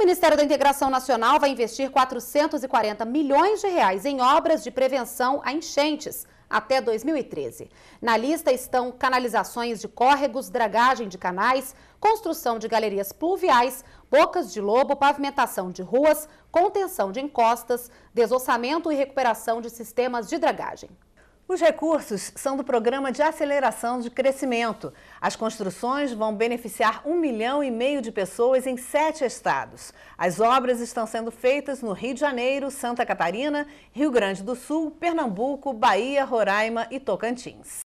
O Ministério da Integração Nacional vai investir 440 milhões de reais em obras de prevenção a enchentes até 2013. Na lista estão canalizações de córregos, dragagem de canais, construção de galerias pluviais, bocas de lobo, pavimentação de ruas, contenção de encostas, desossamento e recuperação de sistemas de dragagem. Os recursos são do Programa de Aceleração de Crescimento. As construções vão beneficiar um milhão e meio de pessoas em sete estados. As obras estão sendo feitas no Rio de Janeiro, Santa Catarina, Rio Grande do Sul, Pernambuco, Bahia, Roraima e Tocantins.